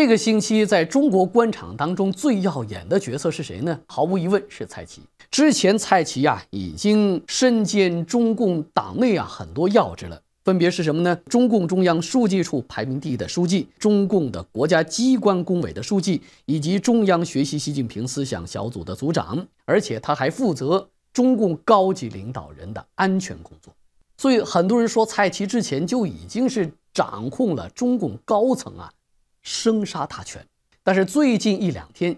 这个星期，在中国官场当中最耀眼的角色是谁呢？毫无疑问是蔡奇。之前，蔡奇啊已经身兼中共党内啊很多要职了，分别是什么呢？中共中央书记处排名第一的书记，中共的国家机关工委的书记，以及中央学习习近平思想小组的组长。而且他还负责中共高级领导人的安全工作。所以很多人说，蔡奇之前就已经是掌控了中共高层啊。生杀大权，但是最近一两天，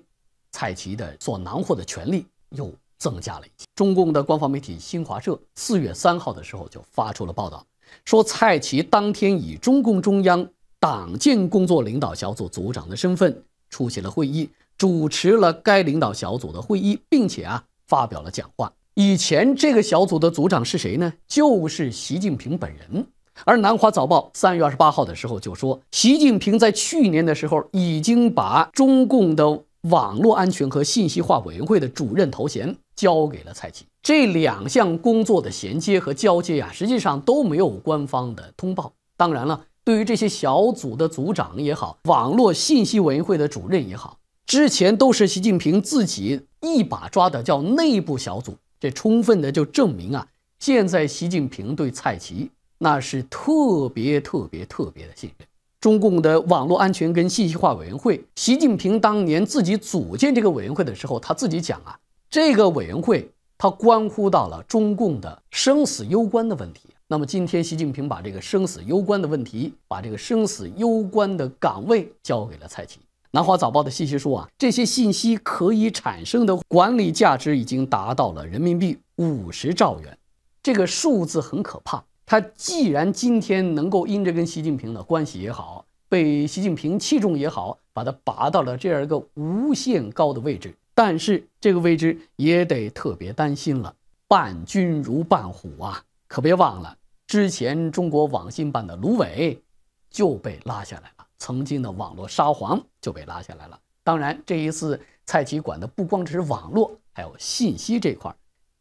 蔡奇的所囊获的权力又增加了一些。中共的官方媒体新华社四月三号的时候就发出了报道，说蔡奇当天以中共中央党建工作领导小组组长的身份出席了会议，主持了该领导小组的会议，并且啊发表了讲话。以前这个小组的组长是谁呢？就是习近平本人。而《南华早报》三月二十八号的时候就说，习近平在去年的时候已经把中共的网络安全和信息化委员会的主任头衔交给了蔡奇。这两项工作的衔接和交接啊，实际上都没有官方的通报。当然了，对于这些小组的组长也好，网络信息委员会的主任也好，之前都是习近平自己一把抓的，叫内部小组。这充分的就证明啊，现在习近平对蔡奇。那是特别特别特别的信任。中共的网络安全跟信息化委员会，习近平当年自己组建这个委员会的时候，他自己讲啊，这个委员会它关乎到了中共的生死攸关的问题。那么今天，习近平把这个生死攸关的问题，把这个生死攸关的岗位交给了蔡奇。南华早报的信息说啊，这些信息可以产生的管理价值已经达到了人民币五十兆元，这个数字很可怕。他既然今天能够因着跟习近平的关系也好，被习近平器重也好，把他拔到了这样一个无限高的位置，但是这个位置也得特别担心了。伴君如伴虎啊，可别忘了，之前中国网信办的卢伟就被拉下来了，曾经的网络沙皇就被拉下来了。当然，这一次蔡奇管的不光只是网络，还有信息这块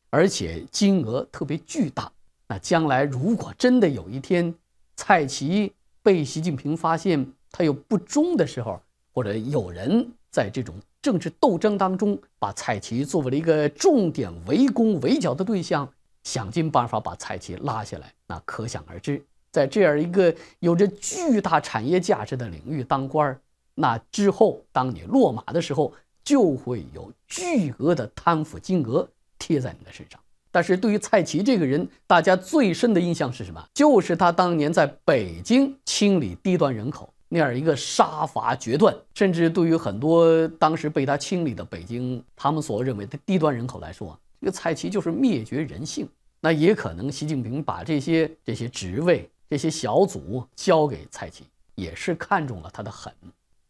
而且金额特别巨大。那将来如果真的有一天，蔡奇被习近平发现他有不忠的时候，或者有人在这种政治斗争当中把蔡奇作为了一个重点围攻围剿的对象，想尽办法把蔡奇拉下来，那可想而知，在这样一个有着巨大产业价值的领域当官，那之后当你落马的时候，就会有巨额的贪腐金额贴在你的身上。但是对于蔡奇这个人，大家最深的印象是什么？就是他当年在北京清理低端人口那样一个杀伐决断，甚至对于很多当时被他清理的北京他们所认为的低端人口来说，这个蔡奇就是灭绝人性。那也可能习近平把这些这些职位、这些小组交给蔡奇，也是看中了他的狠。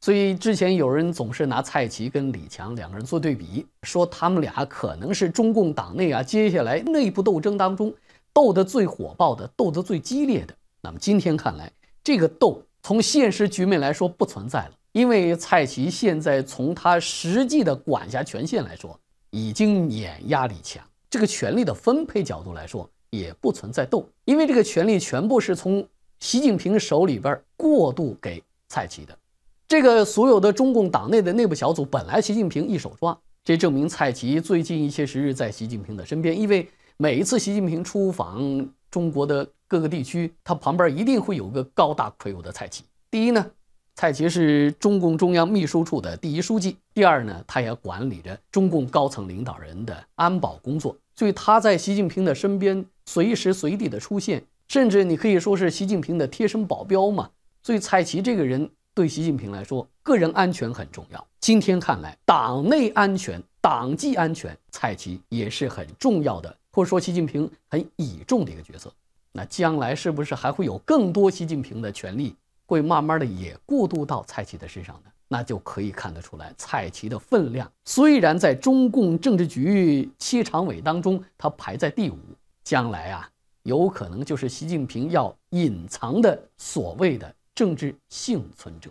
所以之前有人总是拿蔡奇跟李强两个人做对比，说他们俩可能是中共党内啊，接下来内部斗争当中斗得最火爆的，斗得最激烈的。那么今天看来，这个斗从现实局面来说不存在了，因为蔡奇现在从他实际的管辖权限来说，已经碾压李强。这个权力的分配角度来说，也不存在斗，因为这个权力全部是从习近平手里边过渡给蔡奇的。这个所有的中共党内的内部小组本来习近平一手抓，这证明蔡奇最近一些时日在习近平的身边，因为每一次习近平出访中国的各个地区，他旁边一定会有个高大魁梧的蔡奇。第一呢，蔡奇是中共中央秘书处的第一书记；第二呢，他也管理着中共高层领导人的安保工作，所以他在习近平的身边随时随地的出现，甚至你可以说是习近平的贴身保镖嘛。所以蔡奇这个人。对习近平来说，个人安全很重要。今天看来，党内安全、党纪安全，蔡奇也是很重要的，或者说习近平很倚重的一个角色。那将来是不是还会有更多习近平的权力会慢慢的也过渡到蔡奇的身上呢？那就可以看得出来，蔡奇的分量虽然在中共政治局七常委当中他排在第五，将来啊，有可能就是习近平要隐藏的所谓的。政治幸存者，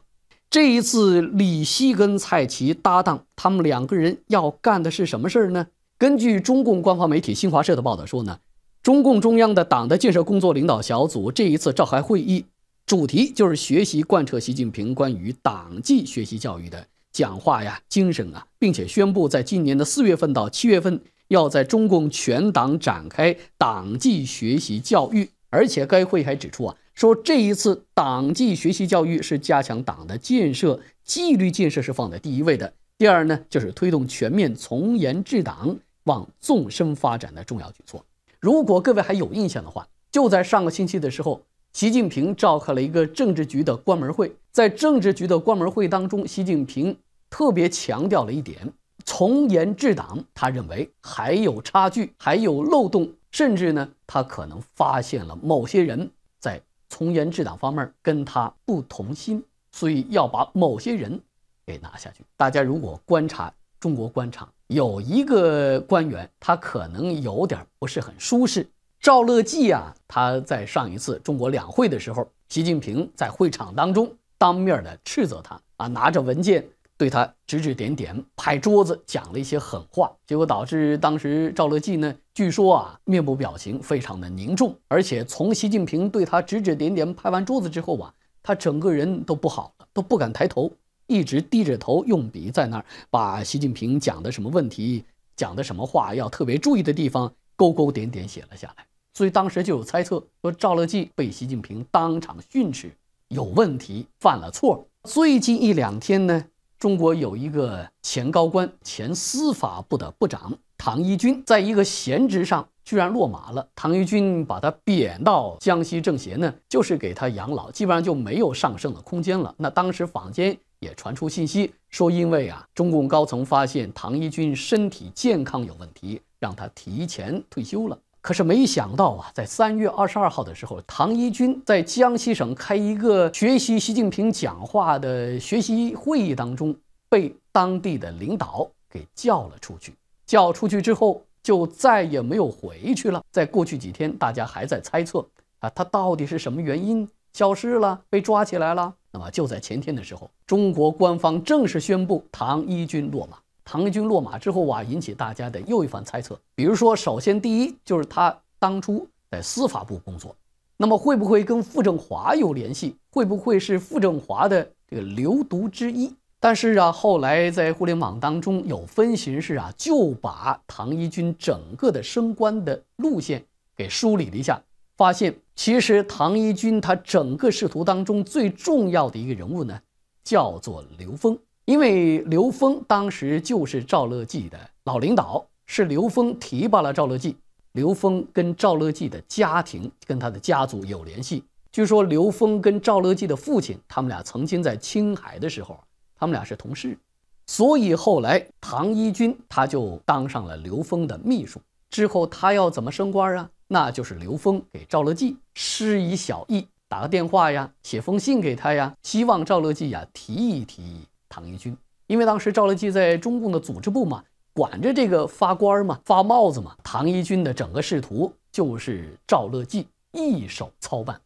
这一次李希跟蔡奇搭档，他们两个人要干的是什么事儿呢？根据中共官方媒体新华社的报道说呢，中共中央的党的建设工作领导小组这一次召开会议，主题就是学习贯彻习近平关于党纪学习教育的讲话呀精神啊，并且宣布在今年的四月份到七月份要在中共全党展开党纪学习教育。而且该会还指出啊，说这一次党纪学习教育是加强党的建设、纪律建设是放在第一位的。第二呢，就是推动全面从严治党往纵深发展的重要举措。如果各位还有印象的话，就在上个星期的时候，习近平召开了一个政治局的关门会。在政治局的关门会当中，习近平特别强调了一点：从严治党，他认为还有差距，还有漏洞。甚至呢，他可能发现了某些人在从严治党方面跟他不同心，所以要把某些人给拿下去。大家如果观察中国官场，有一个官员，他可能有点不是很舒适。赵乐际啊，他在上一次中国两会的时候，习近平在会场当中当面的斥责他啊，拿着文件。对他指指点点，拍桌子讲了一些狠话，结果导致当时赵乐际呢，据说啊面部表情非常的凝重，而且从习近平对他指指点点拍完桌子之后啊，他整个人都不好了，都不敢抬头，一直低着头用笔在那儿把习近平讲的什么问题，讲的什么话要特别注意的地方勾勾点点写了下来。所以当时就有猜测说赵乐际被习近平当场训斥，有问题犯了错。最近一两天呢。中国有一个前高官，前司法部的部长唐一军，在一个闲职上居然落马了。唐一军把他贬到江西政协呢，就是给他养老，基本上就没有上升的空间了。那当时坊间也传出信息说，因为啊，中共高层发现唐一军身体健康有问题，让他提前退休了。可是没想到啊，在三月二十二号的时候，唐一军在江西省开一个学习习近平讲话的学习会议当中，被当地的领导给叫了出去。叫出去之后，就再也没有回去了。在过去几天，大家还在猜测啊，他到底是什么原因消失了，被抓起来了。那么就在前天的时候，中国官方正式宣布唐一军落网。唐一军落马之后啊，引起大家的又一番猜测。比如说，首先第一就是他当初在司法部工作，那么会不会跟傅政华有联系？会不会是傅政华的这个流毒之一？但是啊，后来在互联网当中有分析士啊，就把唐一军整个的升官的路线给梳理了一下，发现其实唐一军他整个仕途当中最重要的一个人物呢，叫做刘峰。因为刘峰当时就是赵乐际的老领导，是刘峰提拔了赵乐际。刘峰跟赵乐际的家庭跟他的家族有联系。据说刘峰跟赵乐际的父亲，他们俩曾经在青海的时候，他们俩是同事，所以后来唐一军他就当上了刘峰的秘书。之后他要怎么升官啊？那就是刘峰给赵乐际施以小意，打个电话呀，写封信给他呀，希望赵乐际呀提一提。唐一军，因为当时赵乐际在中共的组织部嘛，管着这个发官嘛、发帽子嘛，唐一军的整个仕途就是赵乐际一手操办，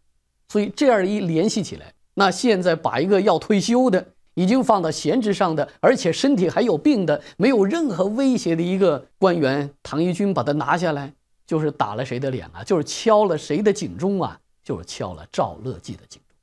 所以这样一联系起来，那现在把一个要退休的、已经放到闲职上的，而且身体还有病的、没有任何威胁的一个官员唐一军把他拿下来，就是打了谁的脸啊？就是敲了谁的警钟啊？就是敲了赵乐际的警钟，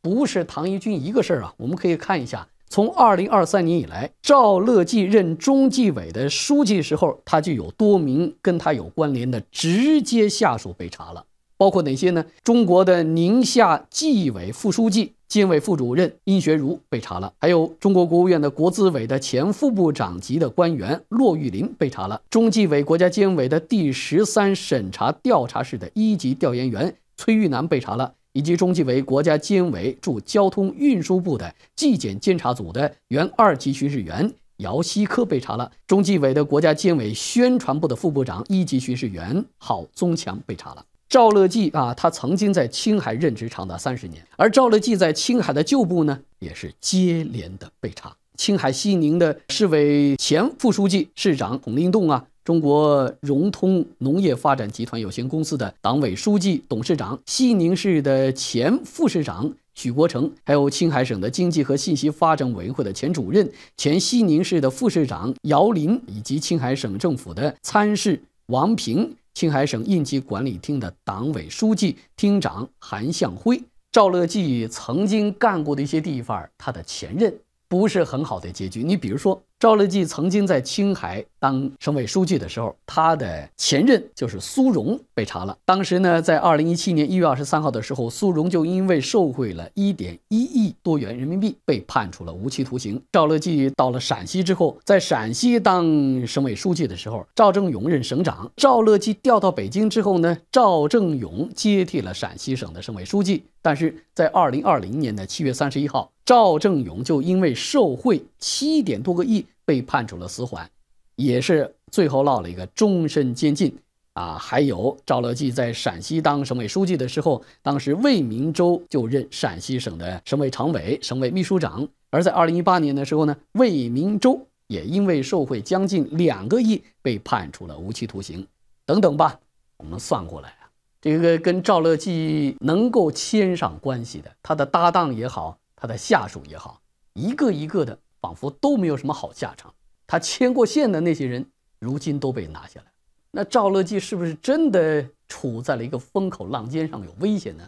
不是唐一军一个事儿啊，我们可以看一下。从二零二三年以来，赵乐际任中纪委的书记时候，他就有多名跟他有关联的直接下属被查了，包括哪些呢？中国的宁夏纪委副书记、监委副主任殷学儒被查了，还有中国国务院的国资委的前副部长级的官员骆玉林被查了，中纪委国家监委的第十三审查调查室的一级调研员崔玉南被查了。以及中纪委国家监委驻交通运输部的纪检监察组的原二级巡视员姚希科被查了，中纪委的国家监委宣传部的副部长一级巡视员郝宗强被查了。赵乐际啊，他曾经在青海任职长达三十年，而赵乐际在青海的旧部呢，也是接连的被查。青海西宁的市委前副书记、市长孔令栋啊。中国融通农业发展集团有限公司的党委书记、董事长，西宁市的前副市长许国成，还有青海省的经济和信息发展委员会的前主任、前西宁市的副市长姚林，以及青海省政府的参事王平，青海省应急管理厅的党委书记、厅长韩向辉、赵乐际曾经干过的一些地方，他的前任不是很好的结局。你比如说。赵乐际曾经在青海当省委书记的时候，他的前任就是苏荣被查了。当时呢，在二零一七年一月二十三号的时候，苏荣就因为受贿了一点一亿多元人民币，被判处了无期徒刑。赵乐际到了陕西之后，在陕西当省委书记的时候，赵正勇任省长。赵乐际调到北京之后呢，赵正勇接替了陕西省的省委书记。但是在二零二零年的七月三十一号，赵正永就因为受贿七点多个亿被判处了死缓，也是最后落了一个终身监禁啊。还有赵乐际在陕西当省委书记的时候，当时魏明洲就任陕西省的省委常委、省委秘书长。而在二零一八年的时候呢，魏明洲也因为受贿将近两个亿被判处了无期徒刑。等等吧，我们算过来。这个跟赵乐际能够牵上关系的，他的搭档也好，他的下属也好，一个一个的，仿佛都没有什么好下场。他牵过线的那些人，如今都被拿下来了。那赵乐际是不是真的处在了一个风口浪尖上，有危险呢？